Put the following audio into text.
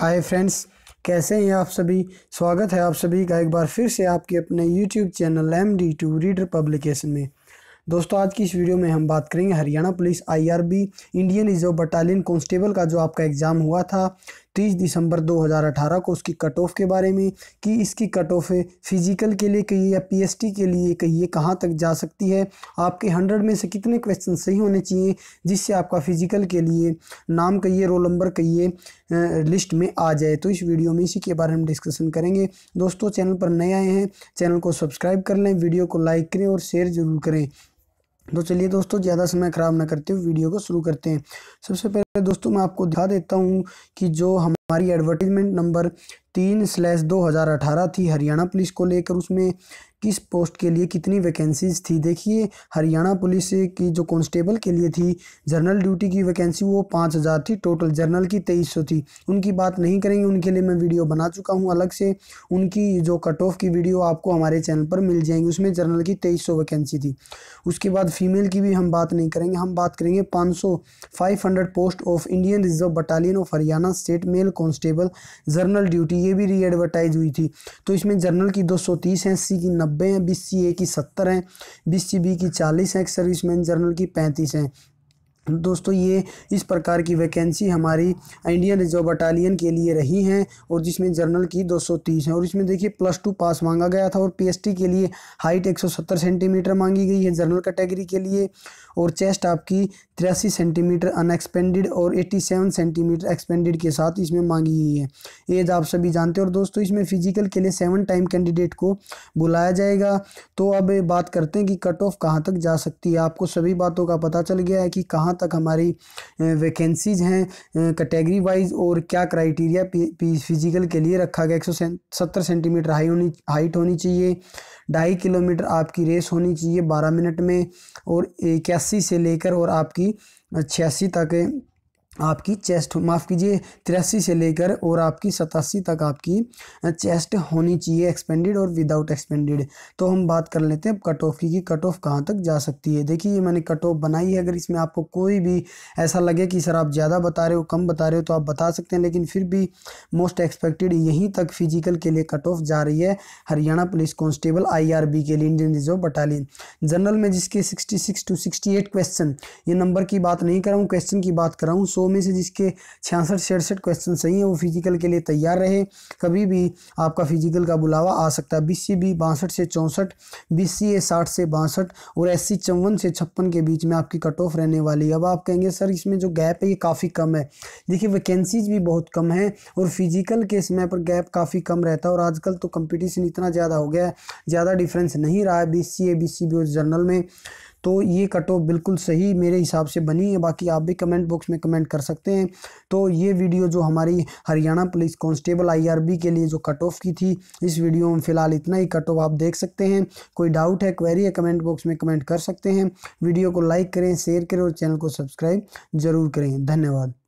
hi friends कैसे हैं आप सभी स्वागत है आप सभी का एक बार फिर से आपके अपने YouTube channel M D to reader publication में दोस्तों आज की इस वीडियो में हम बात करेंगे Haryana police IRB Indian reserve battalion constable का जो आपका एग्ज़ाम हुआ था तीस दिसंबर 2018 को उसकी कट ऑफ के बारे में कि इसकी कट ऑफ फिजिकल के लिए कहिए या पीएसटी के लिए कहिए कहाँ तक जा सकती है आपके हंड्रेड में से कितने क्वेश्चन सही होने चाहिए जिससे आपका फिजिकल के लिए नाम कहिए रोल नंबर कहिए लिस्ट में आ जाए तो इस वीडियो में इसी के बारे में डिस्कशन करेंगे दोस्तों चैनल पर नए आए हैं चैनल को सब्सक्राइब कर लें वीडियो को लाइक करें और शेयर ज़रूर करें तो चलिए दोस्तों ज़्यादा समय ख़राब ना करते हुए वीडियो को शुरू करते हैं सबसे पहले दोस्तों मैं आपको दिखा देता हूँ कि जो हमारी एडवर्टीजमेंट नंबर तीन स्लैश दो हज़ार अठारह थी हरियाणा पुलिस को लेकर उसमें किस पोस्ट के लिए कितनी वैकेंसीज थी देखिए हरियाणा पुलिस की जो कांस्टेबल के लिए थी जनरल ड्यूटी की वैकेंसी वो पाँच हज़ार थी टोटल जनरल की तेईस सौ थी उनकी बात नहीं करेंगे उनके लिए मैं वीडियो बना चुका हूँ अलग से उनकी जो कट ऑफ की वीडियो आपको हमारे चैनल पर मिल जाएंगी उसमें जनरल की तेईस सौ वैकेंसी थी उसके बाद फीमेल की भी हम बात नहीं करेंगे हम बात करेंगे पाँच सौ five hundred post post of Indian reserve battalion of Haryana state male constable general duty ये भी रीएडवर्टाइज हुई थी तो इसमें जर्नल की 230 हैं सी की 90 हैं बी सी ए की 70 हैं बी सी बी की 40 हैं सर्विसमैन जर्नल की 35 हैं दोस्तों ये इस प्रकार की वैकेंसी हमारी इंडियन रिजर्व बटालियन के लिए रही हैं और जिसमें जनरल की 230 है और इसमें देखिए प्लस टू पास मांगा गया था और पीएसटी के लिए हाइट 170 सेंटीमीटर मांगी गई है जनरल कैटेगरी के लिए और चेस्ट आपकी तिरासी सेंटीमीटर अनएक्सपेंडेड और 87 सेंटीमीटर एक्सपेंडेड के साथ इसमें मांगी गई है एज आप सभी जानते हैं और दोस्तों इसमें फिजिकल के लिए सेवन टाइम कैंडिडेट को बुलाया जाएगा तो अब बात करते हैं कि कट ऑफ कहाँ तक जा सकती है आपको सभी बातों का पता चल गया है कि कहाँ कहाँ तक हमारी वैकेंसीज़ हैं कैटेगरी वाइज और क्या क्राइटेरिया फिजिकल के लिए रखा गया एक सौ सत्तर सेंटीमीटर हाई होनी हाइट होनी चाहिए ढाई किलोमीटर आपकी रेस होनी चाहिए बारह मिनट में और इक्यासी से लेकर और आपकी छियासी तक आपकी चेस्ट माफ़ कीजिए तिरासी से लेकर और आपकी सतासी तक आपकी चेस्ट होनी चाहिए एक्सपेंडेड और विदाउट एक्सपेंडेड तो हम बात कर लेते हैं कट ऑफ की कि कट ऑफ कहाँ तक जा सकती है देखिए ये मैंने कट ऑफ बनाई है अगर इसमें आपको कोई भी ऐसा लगे कि सर आप ज़्यादा बता रहे हो कम बता रहे हो तो आप बता सकते हैं लेकिन फिर भी मोस्ट एक्सपेक्टेड यहीं तक फिजिकल के लिए कट ऑफ जा रही है हरियाणा पुलिस कॉन्स्टेबल आई के लिए इंडियन रिजर्व बटालियन जनरल में जिसके सिक्सटी टू सिक्सटी क्वेश्चन ये नंबर की बात नहीं कराऊँ क्वेश्चन की बात कराऊँ सो सौ में से जिसके छियासठ सड़सठ क्वेश्चन सही हैं वो फिजिकल के लिए तैयार रहे कभी भी आपका फिजिकल का बुलावा आ सकता है बीस सी बी बासठ से चौंसठ बीस सी ए साठ से बासठ और एस सी चौवन से छप्पन के बीच में आपकी कट ऑफ रहने वाली है अब आप कहेंगे सर इसमें जो गैप है ये काफ़ी कम है देखिए वैकेंसीज भी बहुत कम है और फिजिकल के समय पर गैप काफ़ी कम रहता है और आजकल तो कंपटीशन इतना ज़्यादा हो गया है ज़्यादा डिफरेंस नहीं रहा है B C A B C B और जर्नल में तो ये कट ऑफ बिल्कुल सही मेरे हिसाब से बनी है बाकी आप भी कमेंट बॉक्स में कमेंट कर सकते हैं तो ये वीडियो जो हमारी हरियाणा पुलिस कांस्टेबल आईआरबी के लिए जो कट ऑफ की थी इस वीडियो में फ़िलहाल इतना ही कट ऑफ आप देख सकते हैं कोई डाउट है क्वेरी है कमेंट बॉक्स में कमेंट कर सकते हैं वीडियो को लाइक करें शेयर करें और चैनल को सब्सक्राइब ज़रूर करें धन्यवाद